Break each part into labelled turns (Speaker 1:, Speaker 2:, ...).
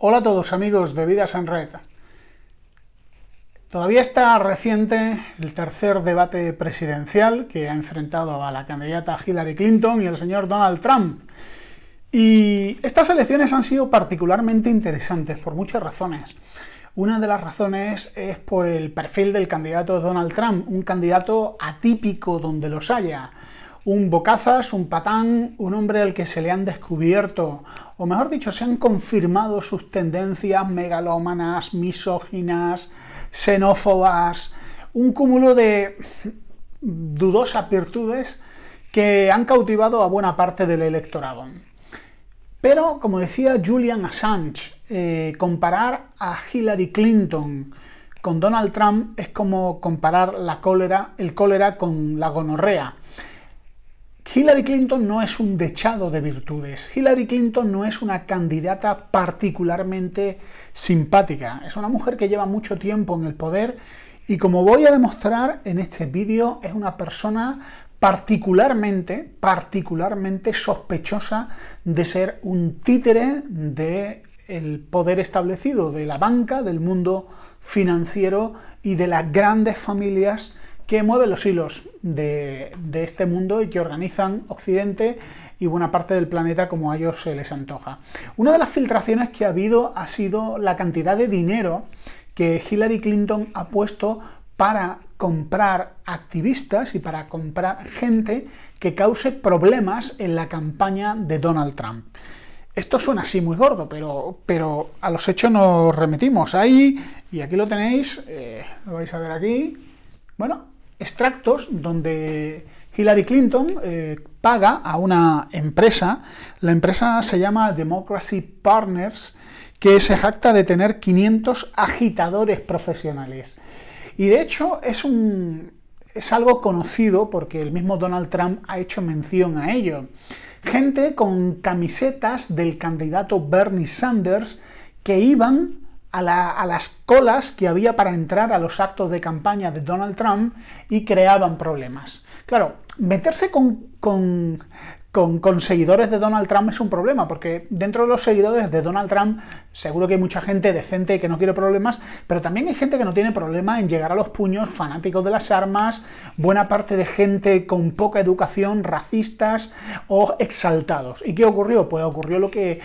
Speaker 1: Hola a todos amigos de Vidas en Red. Todavía está reciente el tercer debate presidencial que ha enfrentado a la candidata Hillary Clinton y el señor Donald Trump. Y estas elecciones han sido particularmente interesantes por muchas razones. Una de las razones es por el perfil del candidato Donald Trump, un candidato atípico donde los haya un bocazas, un patán, un hombre al que se le han descubierto, o mejor dicho, se han confirmado sus tendencias megalómanas, misóginas, xenófobas, un cúmulo de dudosas virtudes que han cautivado a buena parte del electorado. Pero, como decía Julian Assange, eh, comparar a Hillary Clinton con Donald Trump es como comparar la cólera, el cólera con la gonorrea. Hillary Clinton no es un dechado de virtudes. Hillary Clinton no es una candidata particularmente simpática. Es una mujer que lleva mucho tiempo en el poder y como voy a demostrar en este vídeo, es una persona particularmente, particularmente sospechosa de ser un títere de poder establecido de la banca, del mundo financiero y de las grandes familias que mueve los hilos de, este mundo y que organizan Occidente y buena parte del planeta como a ellos se les antoja. Una de las filtraciones que ha habido ha sido la cantidad de dinero que Hillary Clinton ha puesto para comprar activistas y para comprar gente que cause problemas en la campaña de Donald Trump. Esto suena así muy gordo, pero, pero a los hechos nos remetimos Ahí, y aquí lo tenéis, eh, lo vais a ver aquí. Bueno, extractos donde Hillary Clinton eh, paga a una empresa, la empresa se llama Democracy Partners, que se jacta de tener 500 agitadores profesionales. Y de hecho es, un, es algo conocido porque el mismo Donald Trump ha hecho mención a ello. Gente con camisetas del candidato Bernie Sanders que iban a, las colas que había para entrar a los actos de campaña de Donald Trump y creaban problemas. Claro, meterse con, con, seguidores de Donald Trump es un problema, porque dentro de los seguidores de Donald Trump seguro que hay mucha gente decente que no quiere problemas, pero también hay gente que no tiene problema en llegar a los puños, fanáticos de las armas, buena parte de gente con poca educación, racistas o exaltados. ¿Y qué ocurrió? Pues ocurrió lo que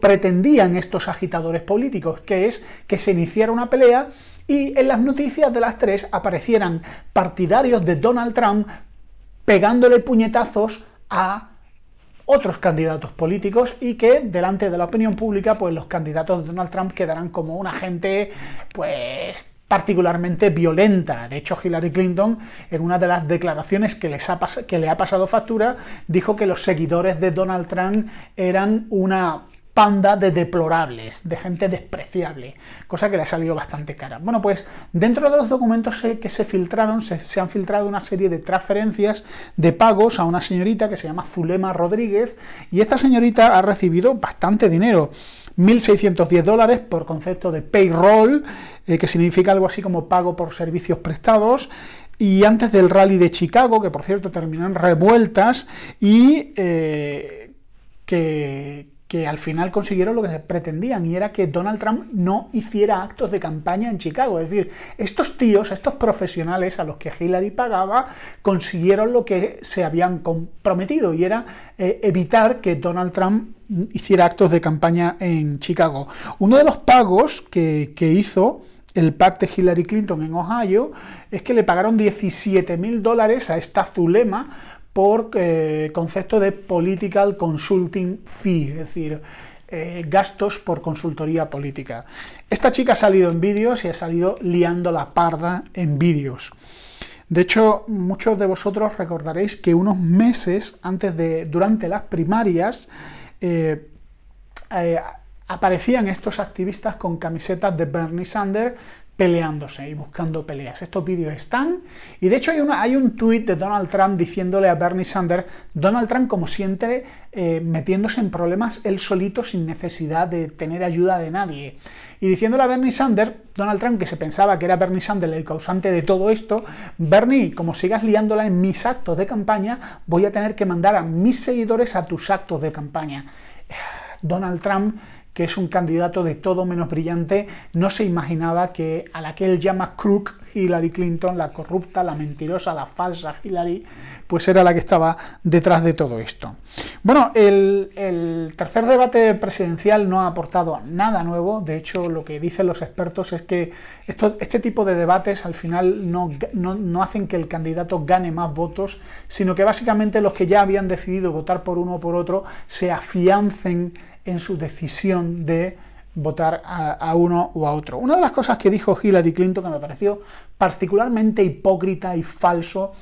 Speaker 1: pretendían estos agitadores políticos, que es que se iniciara una pelea y en las noticias de las tres aparecieran partidarios de Donald Trump pegándole puñetazos a otros candidatos políticos y que delante de la opinión pública, pues los candidatos de Donald Trump quedarán como una gente, pues particularmente violenta. De hecho, Hillary Clinton, en una de las declaraciones que, ha que le ha pasado factura, dijo que los seguidores de Donald Trump eran una panda de deplorables, de gente despreciable, cosa que le ha salido bastante cara. Bueno, pues dentro de los documentos que se filtraron, se, han filtrado una serie de transferencias de pagos a una señorita que se llama Zulema Rodríguez, y esta señorita ha recibido bastante dinero. 1.610 dólares por concepto de payroll, eh, que significa algo así como pago por servicios prestados, y antes del rally de Chicago, que por cierto terminan revueltas, y eh, que, que al final consiguieron lo que pretendían y era que Donald Trump no hiciera actos de campaña en Chicago. Es decir, estos tíos, estos profesionales a los que Hillary pagaba, consiguieron lo que se habían comprometido y era eh, evitar que Donald Trump hiciera actos de campaña en Chicago. Uno de los pagos que, hizo el pacto de Hillary Clinton en Ohio es que le pagaron 17 mil dólares a esta Zulema por eh, concepto de political consulting fee, es decir, eh, gastos por consultoría política. Esta chica ha salido en vídeos y ha salido liando la parda en vídeos. De hecho, muchos de vosotros recordaréis que unos meses antes de, durante las primarias, eh, aparecían estos activistas con camisetas de Bernie Sanders peleándose y buscando peleas. Estos vídeos están. Y de hecho hay, hay un tuit de Donald Trump diciéndole a Bernie Sanders, Donald Trump como siempre eh, metiéndose en problemas él solito sin necesidad de tener ayuda de nadie. Y diciéndole a Bernie Sanders, Donald Trump que se pensaba que era Bernie Sanders el causante de todo esto, Bernie, como sigas liándola en mis actos de campaña, voy a tener que mandar a mis seguidores a tus actos de campaña. Donald Trump que es un candidato de todo menos brillante, no se imaginaba que a la que él llama Crook Hillary Clinton, la corrupta, la mentirosa, la falsa Hillary, pues era la que estaba detrás de todo esto. Bueno, el, tercer debate presidencial no ha aportado nada nuevo, de hecho lo que dicen los expertos es que esto, este tipo de debates al final no, no, no hacen que el candidato gane más votos, sino que básicamente los que ya habían decidido votar por uno o por otro se afiancen en su decisión de votar a, uno o a otro. Una de las cosas que dijo Hillary Clinton que me pareció particularmente hipócrita y falso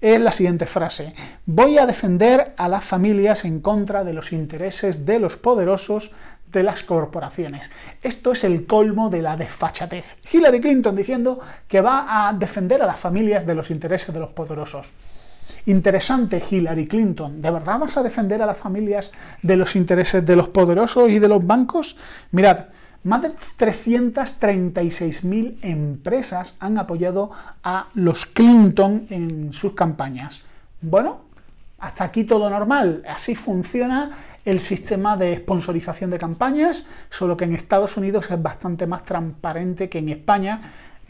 Speaker 1: es la siguiente frase. Voy a defender a las familias en contra de los intereses de los poderosos de las corporaciones. Esto es el colmo de la desfachatez. Hillary Clinton diciendo que va a defender a las familias de los intereses de los poderosos. Interesante, Hillary Clinton. ¿De verdad vas a defender a las familias de los intereses de los poderosos y de los bancos? Mirad, más de 336.000 empresas han apoyado a los Clinton en sus campañas. Bueno, hasta aquí todo normal. Así funciona el sistema de sponsorización de campañas, solo que en Estados Unidos es bastante más transparente que en España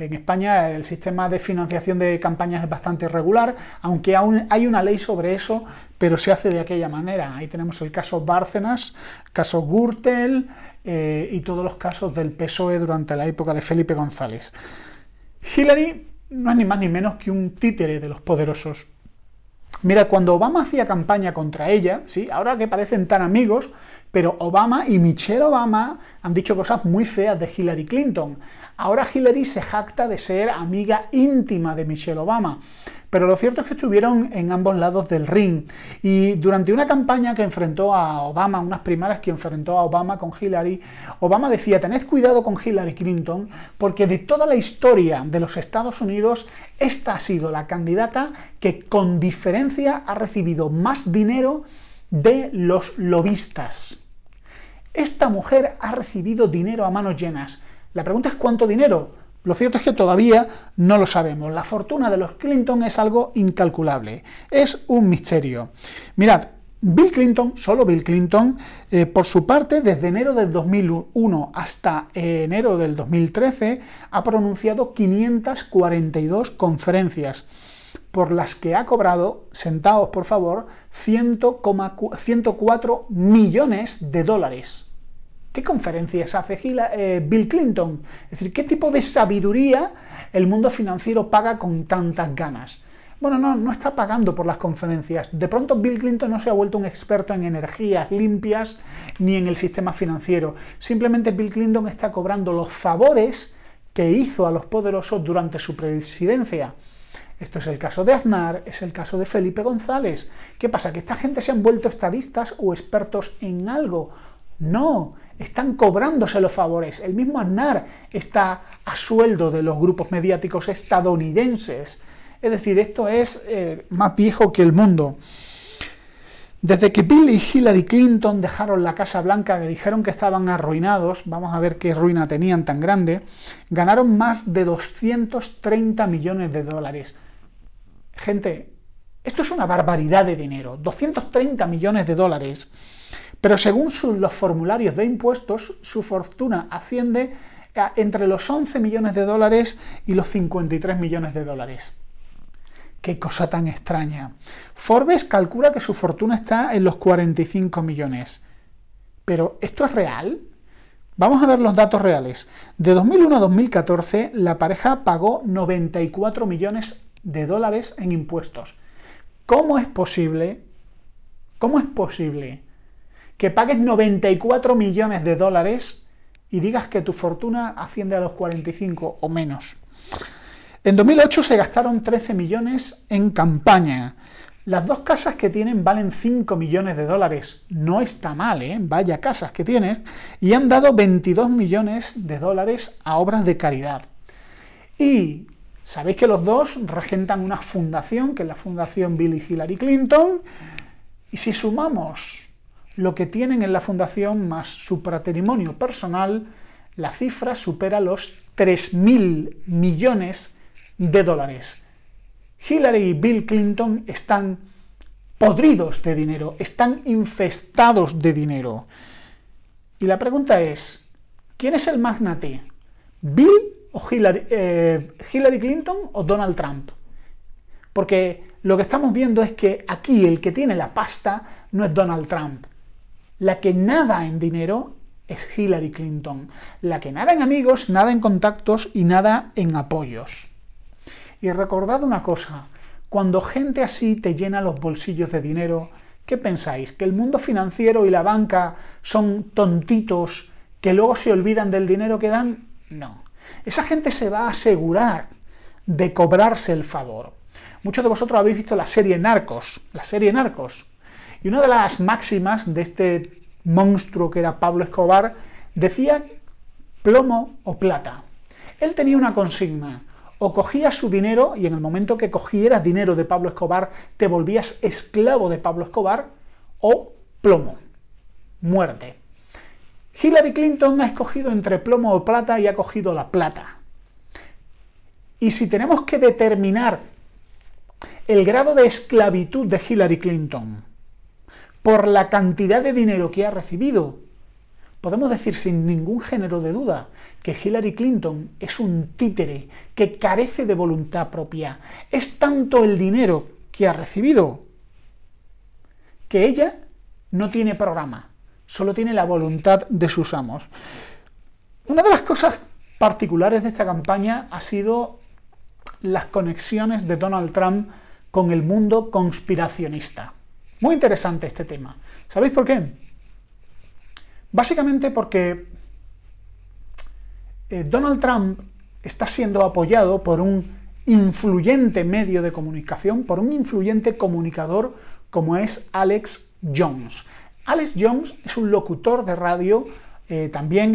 Speaker 1: en España el sistema de financiación de campañas es bastante regular, aunque aún hay una ley sobre eso, pero se hace de aquella manera. Ahí tenemos el caso Bárcenas, caso Gürtel eh, y todos los casos del PSOE durante la época de Felipe González. Hillary no es ni más ni menos que un títere de los poderosos. Mira, cuando Obama hacía campaña contra ella, ¿sí? ahora que parecen tan amigos, pero Obama y Michelle Obama han dicho cosas muy feas de Hillary Clinton. Ahora Hillary se jacta de ser amiga íntima de Michelle Obama. Pero lo cierto es que estuvieron en ambos lados del ring. Y durante una campaña que enfrentó a Obama, unas primeras que enfrentó a Obama con Hillary, Obama decía, tened cuidado con Hillary Clinton, porque de toda la historia de los Estados Unidos, esta ha sido la candidata que con diferencia ha recibido más dinero de los lobistas. Esta mujer ha recibido dinero a manos llenas. La pregunta es cuánto dinero. Lo cierto es que todavía no lo sabemos. La fortuna de los Clinton es algo incalculable. Es un misterio. Mirad, Bill Clinton, solo Bill Clinton, eh, por su parte, desde enero del 2001 hasta eh, enero del 2013, ha pronunciado 542 conferencias por las que ha cobrado, sentaos por favor, 104 millones de dólares. ¿Qué conferencias hace eh, Bill Clinton? Es decir, ¿qué tipo de sabiduría el mundo financiero paga con tantas ganas? Bueno, no, no está pagando por las conferencias. De pronto Bill Clinton no se ha vuelto un experto en energías limpias ni en el sistema financiero. Simplemente Bill Clinton está cobrando los favores que hizo a los poderosos durante su presidencia. Esto es el caso de Aznar, es el caso de Felipe González. ¿Qué pasa? Que esta gente se han vuelto estadistas o expertos en algo no, están cobrándose los favores. El mismo Aznar está a sueldo de los grupos mediáticos estadounidenses. Es decir, esto es eh, más viejo que el mundo. Desde que Bill y Hillary Clinton dejaron la Casa Blanca, que dijeron que estaban arruinados, vamos a ver qué ruina tenían tan grande, ganaron más de 230 millones de dólares. Gente, esto es una barbaridad de dinero, 230 millones de dólares. Pero según los formularios de impuestos, su fortuna asciende entre los 11 millones de dólares y los 53 millones de dólares. Qué cosa tan extraña. Forbes calcula que su fortuna está en los 45 millones. Pero ¿esto es real? Vamos a ver los datos reales. De 2001 a 2014, la pareja pagó 94 millones de dólares en impuestos. ¿Cómo es posible? ¿Cómo es posible que pagues 94 millones de dólares y digas que tu fortuna asciende a los 45 o menos. En 2008 se gastaron 13 millones en campaña. Las dos casas que tienen valen 5 millones de dólares. No está mal, ¿eh? Vaya casas que tienes. Y han dado 22 millones de dólares a obras de caridad. Y sabéis que los dos regentan una fundación, que es la Fundación Bill Hillary Clinton. Y si sumamos lo que tienen en la fundación más su patrimonio personal, la cifra supera los 3.000 millones de dólares. Hillary y Bill Clinton están podridos de dinero, están infestados de dinero. Y la pregunta es, ¿quién es el magnate? ¿Bill o Hillary, eh, Hillary Clinton o Donald Trump? Porque lo que estamos viendo es que aquí el que tiene la pasta no es Donald Trump, la que nada en dinero es Hillary Clinton. La que nada en amigos, nada en contactos y nada en apoyos. Y recordad una cosa, cuando gente así te llena los bolsillos de dinero, ¿qué pensáis? ¿Que el mundo financiero y la banca son tontitos que luego se olvidan del dinero que dan? No. Esa gente se va a asegurar de cobrarse el favor. Muchos de vosotros habéis visto la serie Narcos. La serie Narcos y una de las máximas de este monstruo que era Pablo Escobar decía plomo o plata. Él tenía una consigna. O cogías su dinero y en el momento que cogieras dinero de Pablo Escobar te volvías esclavo de Pablo Escobar o plomo. Muerte. Hillary Clinton ha escogido entre plomo o plata y ha cogido la plata. Y si tenemos que determinar el grado de esclavitud de Hillary Clinton por la cantidad de dinero que ha recibido. Podemos decir sin ningún género de duda que Hillary Clinton es un títere que carece de voluntad propia. Es tanto el dinero que ha recibido que ella no tiene programa, solo tiene la voluntad de sus amos. Una de las cosas particulares de esta campaña ha sido las conexiones de Donald Trump con el mundo conspiracionista. Muy interesante este tema. ¿Sabéis por qué? Básicamente porque eh, Donald Trump está siendo apoyado por un influyente medio de comunicación, por un influyente comunicador como es Alex Jones. Alex Jones es un locutor de radio eh, también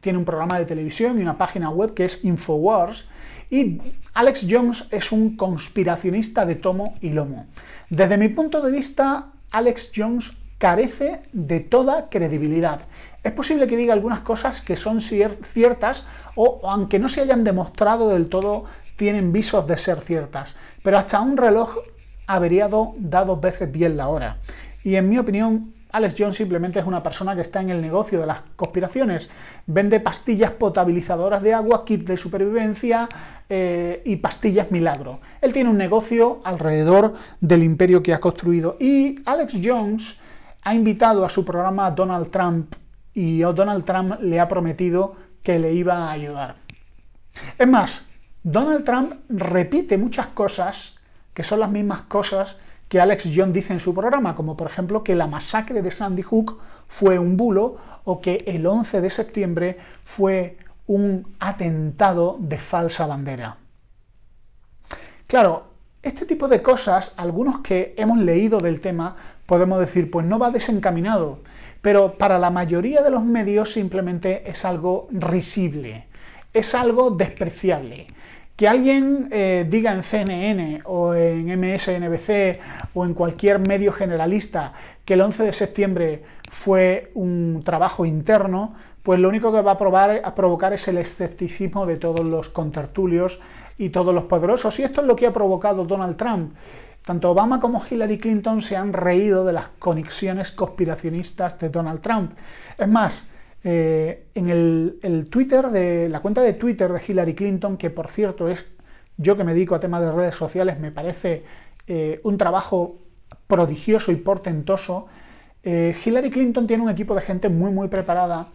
Speaker 1: tiene un programa de televisión y una página web que es Infowars. Y Alex Jones es un conspiracionista de tomo y lomo. Desde mi punto de vista, Alex Jones carece de toda credibilidad. Es posible que diga algunas cosas que son ciertas o aunque no se hayan demostrado del todo, tienen visos de ser ciertas. Pero hasta un reloj averiado da dos veces bien la hora. Y en mi opinión, Alex Jones simplemente es una persona que está en el negocio de las conspiraciones. Vende pastillas potabilizadoras de agua, kit de supervivencia eh, y pastillas milagro. Él tiene un negocio alrededor del imperio que ha construido. Y Alex Jones ha invitado a su programa a Donald Trump y Donald Trump le ha prometido que le iba a ayudar. Es más, Donald Trump repite muchas cosas que son las mismas cosas que Alex John dice en su programa, como por ejemplo que la masacre de Sandy Hook fue un bulo o que el 11 de septiembre fue un atentado de falsa bandera. Claro, este tipo de cosas, algunos que hemos leído del tema, podemos decir, pues no va desencaminado, pero para la mayoría de los medios simplemente es algo risible, es algo despreciable. Que alguien eh, diga en CNN o en MSNBC o en cualquier medio generalista que el 11 de septiembre fue un trabajo interno, pues lo único que va a, a provocar es el escepticismo de todos los contertulios y todos los poderosos. Y esto es lo que ha provocado Donald Trump. Tanto Obama como Hillary Clinton se han reído de las conexiones conspiracionistas de Donald Trump. Es más, eh, en el, Twitter, de, la cuenta de Twitter de Hillary Clinton, que por cierto es, yo que me dedico a temas de redes sociales, me parece eh, un trabajo prodigioso y portentoso, eh, Hillary Clinton tiene un equipo de gente muy, muy preparada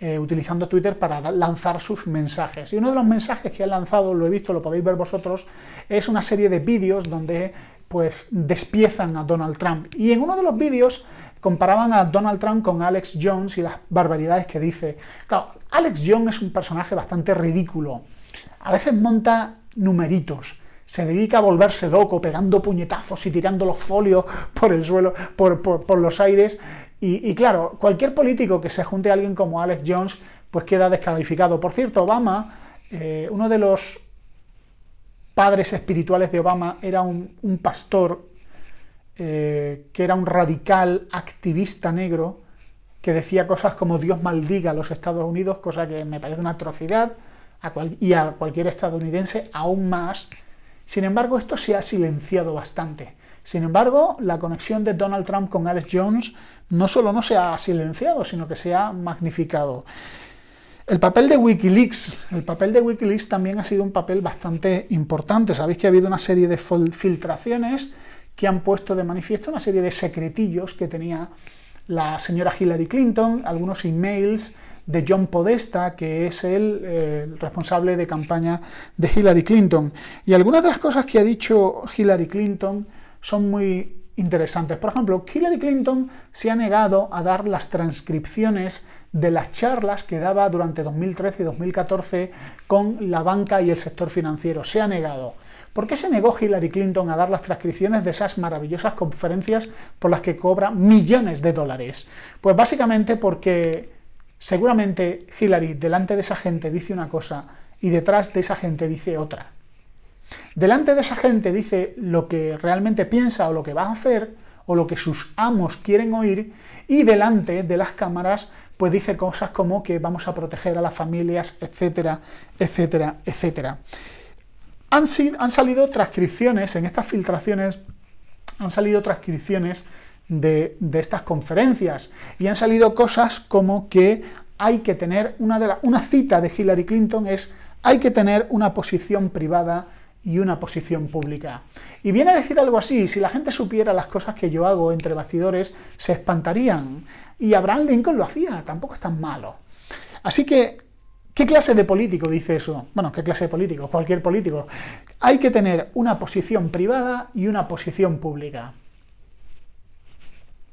Speaker 1: utilizando Twitter para lanzar sus mensajes. Y uno de los mensajes que ha lanzado, lo he visto, lo podéis ver vosotros, es una serie de vídeos donde pues despiezan a Donald Trump. Y en uno de los vídeos comparaban a Donald Trump con Alex Jones y las barbaridades que dice. Claro, Alex Jones es un personaje bastante ridículo. A veces monta numeritos, se dedica a volverse loco, pegando puñetazos y tirando los folios por el suelo, por, los aires. Y, claro, cualquier político que se junte a alguien como Alex Jones, pues queda descalificado. Por cierto, Obama, eh, uno de los padres espirituales de Obama era un, pastor eh, que era un radical activista negro que decía cosas como Dios maldiga a los Estados Unidos, cosa que me parece una atrocidad, a y a cualquier estadounidense aún más. Sin embargo, esto se ha silenciado bastante. Sin embargo, la conexión de Donald Trump con Alex Jones no solo no se ha silenciado, sino que se ha magnificado. El papel de Wikileaks. El papel de Wikileaks también ha sido un papel bastante importante. Sabéis que ha habido una serie de filtraciones que han puesto de manifiesto una serie de secretillos que tenía la señora Hillary Clinton, algunos emails de John Podesta, que es el, responsable de campaña de Hillary Clinton. Y algunas de las cosas que ha dicho Hillary Clinton son muy interesantes. Por ejemplo, Hillary Clinton se ha negado a dar las transcripciones de las charlas que daba durante 2013 y 2014 con la banca y el sector financiero. Se ha negado. ¿Por qué se negó Hillary Clinton a dar las transcripciones de esas maravillosas conferencias por las que cobra millones de dólares? Pues básicamente porque seguramente Hillary delante de esa gente dice una cosa y detrás de esa gente dice otra. Delante de esa gente dice lo que realmente piensa o lo que va a hacer o lo que sus amos quieren oír y delante de las cámaras pues dice cosas como que vamos a proteger a las familias, etcétera, etcétera, etcétera. Han, salido transcripciones, en estas filtraciones han salido transcripciones de, estas conferencias y han salido cosas como que hay que tener una, una cita de Hillary Clinton es hay que tener una posición privada y una posición pública. Y viene a decir algo así, si la gente supiera las cosas que yo hago entre bastidores, se espantarían. Y Abraham Lincoln lo hacía, tampoco es tan malo. Así que, ¿qué clase de político dice eso? Bueno, ¿qué clase de político? Cualquier político. Hay que tener una posición privada y una posición pública.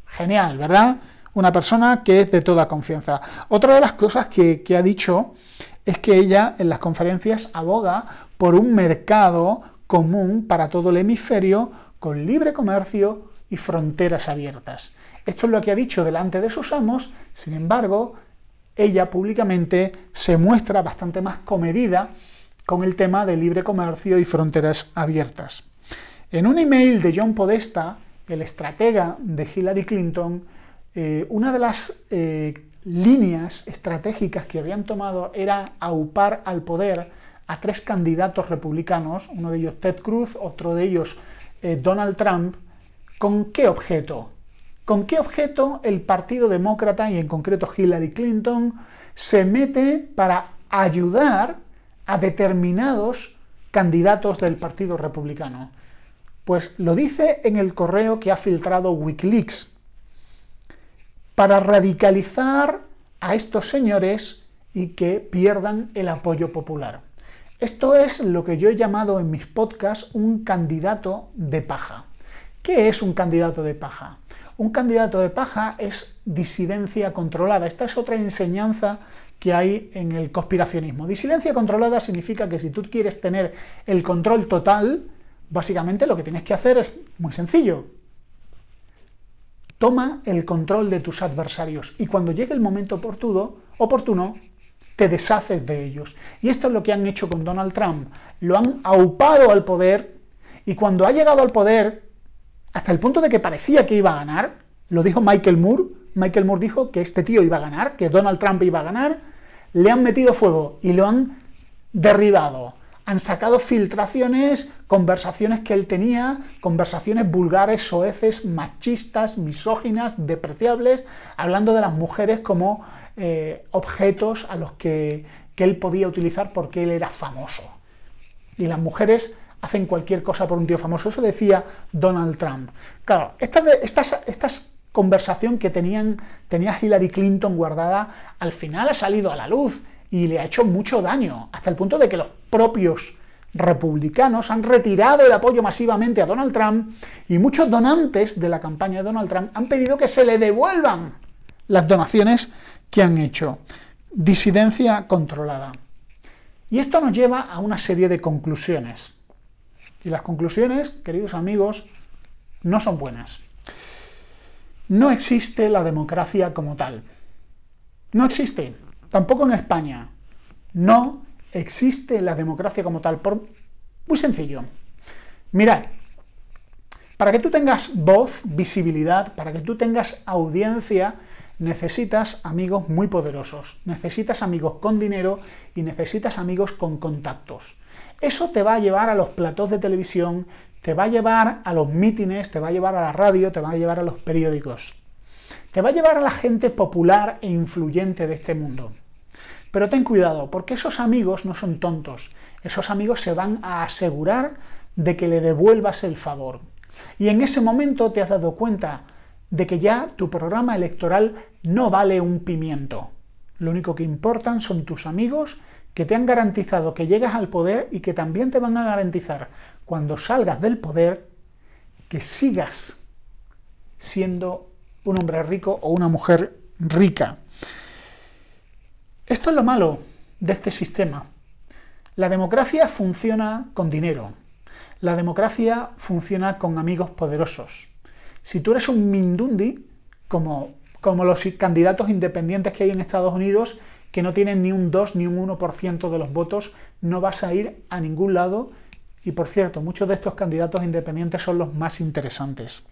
Speaker 1: Genial, ¿verdad? Una persona que es de toda confianza. Otra de las cosas que, que ha dicho es que ella en las conferencias aboga por un mercado común para todo el hemisferio con libre comercio y fronteras abiertas. Esto es lo que ha dicho delante de sus amos, sin embargo, ella públicamente se muestra bastante más comedida con el tema de libre comercio y fronteras abiertas. En un email de John Podesta, el estratega de Hillary Clinton, eh, una de las eh, líneas estratégicas que habían tomado era aupar al poder a tres candidatos republicanos, uno de ellos Ted Cruz, otro de ellos eh, Donald Trump, ¿con qué objeto? ¿Con qué objeto el Partido Demócrata y en concreto Hillary Clinton se mete para ayudar a determinados candidatos del Partido Republicano? Pues lo dice en el correo que ha filtrado Wikileaks, para radicalizar a estos señores y que pierdan el apoyo popular. Esto es lo que yo he llamado en mis podcasts un candidato de paja. ¿Qué es un candidato de paja? Un candidato de paja es disidencia controlada. Esta es otra enseñanza que hay en el conspiracionismo. Disidencia controlada significa que si tú quieres tener el control total, básicamente lo que tienes que hacer es muy sencillo. Toma el control de tus adversarios y cuando llegue el momento oportuno, oportuno te deshaces de ellos. Y esto es lo que han hecho con Donald Trump. Lo han aupado al poder y cuando ha llegado al poder, hasta el punto de que parecía que iba a ganar, lo dijo Michael Moore, Michael Moore dijo que este tío iba a ganar, que Donald Trump iba a ganar, le han metido fuego y lo han derribado han sacado filtraciones, conversaciones que él tenía, conversaciones vulgares, soeces, machistas, misóginas, depreciables, hablando de las mujeres como eh, objetos a los que, él podía utilizar porque él era famoso. Y las mujeres hacen cualquier cosa por un tío famoso. Eso decía Donald Trump. Claro, estas, conversación que tenían, tenía Hillary Clinton guardada, al final ha salido a la luz y le ha hecho mucho daño, hasta el punto de que los propios republicanos han retirado el apoyo masivamente a Donald Trump y muchos donantes de la campaña de Donald Trump han pedido que se le devuelvan las donaciones que han hecho. Disidencia controlada. Y esto nos lleva a una serie de conclusiones. Y las conclusiones, queridos amigos, no son buenas. No existe la democracia como tal. No existe tampoco en España. No existe la democracia como tal, por muy sencillo. Mirad, para que tú tengas voz, visibilidad, para que tú tengas audiencia, necesitas amigos muy poderosos, necesitas amigos con dinero y necesitas amigos con contactos. Eso te va a llevar a los platós de televisión, te va a llevar a los mítines, te va a llevar a la radio, te va a llevar a los periódicos. Te va a llevar a la gente popular e influyente de este mundo. Pero ten cuidado, porque esos amigos no son tontos. Esos amigos se van a asegurar de que le devuelvas el favor. Y en ese momento te has dado cuenta de que ya tu programa electoral no vale un pimiento. Lo único que importan son tus amigos que te han garantizado que llegas al poder y que también te van a garantizar cuando salgas del poder que sigas siendo un hombre rico o una mujer rica. Esto es lo malo de este sistema. La democracia funciona con dinero. La democracia funciona con amigos poderosos. Si tú eres un mindundi, como, como los candidatos independientes que hay en Estados Unidos, que no tienen ni un 2 ni un 1% de los votos, no vas a ir a ningún lado. Y por cierto, muchos de estos candidatos independientes son los más interesantes.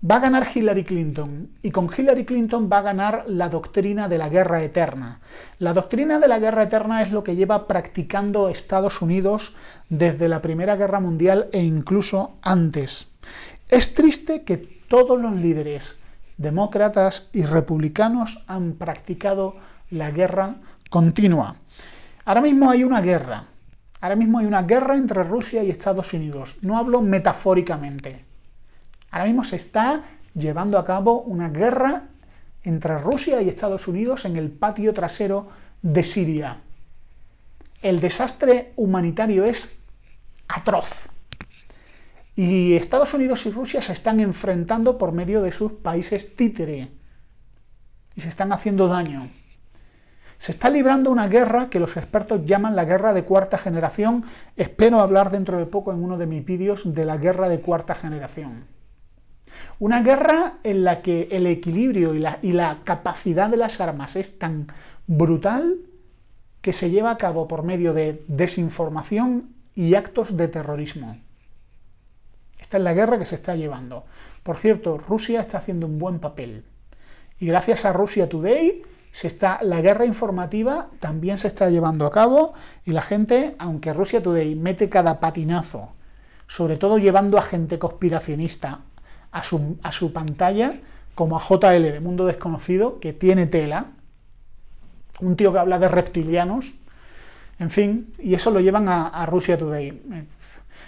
Speaker 1: Va a ganar Hillary Clinton y con Hillary Clinton va a ganar la doctrina de la guerra eterna. La doctrina de la guerra eterna es lo que lleva practicando Estados Unidos desde la Primera Guerra Mundial e incluso antes. Es triste que todos los líderes demócratas y republicanos han practicado la guerra continua. Ahora mismo hay una guerra. Ahora mismo hay una guerra entre Rusia y Estados Unidos. No hablo metafóricamente. Ahora mismo se está llevando a cabo una guerra entre Rusia y Estados Unidos en el patio trasero de Siria. El desastre humanitario es atroz. Y Estados Unidos y Rusia se están enfrentando por medio de sus países títere. Y se están haciendo daño. Se está librando una guerra que los expertos llaman la guerra de cuarta generación. Espero hablar dentro de poco en uno de mis vídeos de la guerra de cuarta generación. Una guerra en la que el equilibrio y la, capacidad de las armas es tan brutal que se lleva a cabo por medio de desinformación y actos de terrorismo. Esta es la guerra que se está llevando. Por cierto, Rusia está haciendo un buen papel. Y gracias a Rusia Today, se está, la guerra informativa también se está llevando a cabo y la gente, aunque Russia Today mete cada patinazo, sobre todo llevando a gente conspiracionista a su, pantalla como a JL de Mundo Desconocido, que tiene tela, un tío que habla de reptilianos, en fin, y eso lo llevan a, Rusia Russia Today. Eh,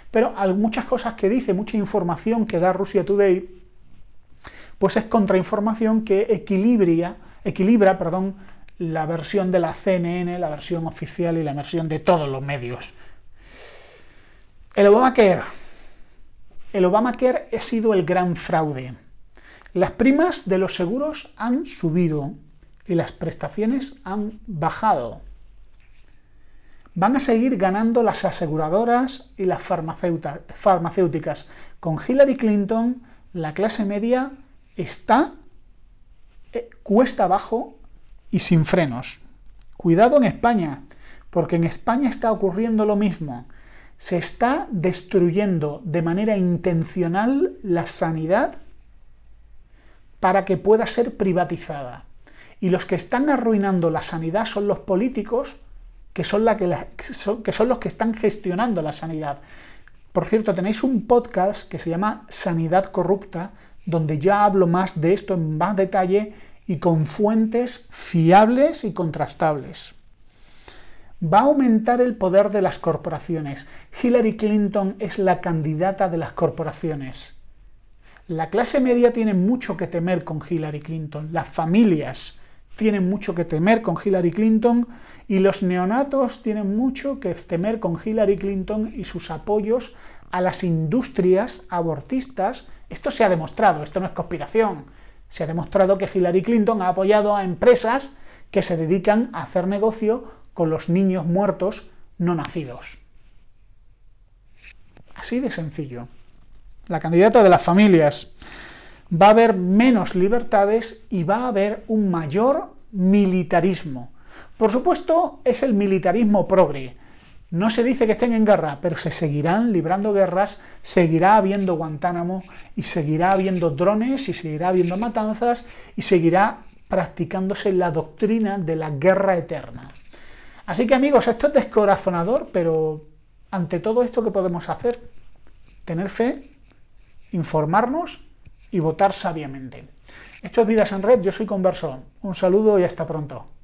Speaker 1: pero hay muchas cosas que dice, mucha información que da Russia Today, pues es contrainformación que equilibra, equilibra perdón, la versión de la CNN, la versión oficial y la versión de todos los medios. El Obama Obamacare, el Obamacare ha sido el gran fraude. Las primas de los seguros han subido y las prestaciones han bajado. Van a seguir ganando las aseguradoras y las farmacéuticas. Con Hillary Clinton, la clase media está eh, cuesta abajo y sin frenos. Cuidado en España, porque en España está ocurriendo lo mismo se está destruyendo de manera intencional la sanidad para que pueda ser privatizada. Y los que están arruinando la sanidad son los políticos, que son, los que están gestionando la sanidad. Por cierto, tenéis un podcast que se llama Sanidad Corrupta, donde ya hablo más de esto en más detalle y con fuentes fiables y contrastables va a aumentar el poder de las corporaciones. Hillary Clinton es la candidata de las corporaciones. La clase media tiene mucho que temer con Hillary Clinton, las familias tienen mucho que temer con Hillary Clinton y los neonatos tienen mucho que temer con Hillary Clinton y sus apoyos a las industrias abortistas. Esto se ha demostrado, esto no es conspiración. Se ha demostrado que Hillary Clinton ha apoyado a empresas que se dedican a hacer negocio con los niños muertos no nacidos. Así de sencillo. La candidata de las familias. Va a haber menos libertades y va a haber un mayor militarismo. Por supuesto, es el militarismo progre. No se dice que estén en guerra, pero se seguirán librando guerras, seguirá habiendo Guantánamo y seguirá habiendo drones y seguirá habiendo matanzas y seguirá practicándose la doctrina de la guerra eterna. Así que amigos, esto es descorazonador, pero ante todo esto que podemos hacer, tener fe, informarnos y votar sabiamente. Esto es Vidas en Red, yo soy Converso. Un saludo y hasta pronto.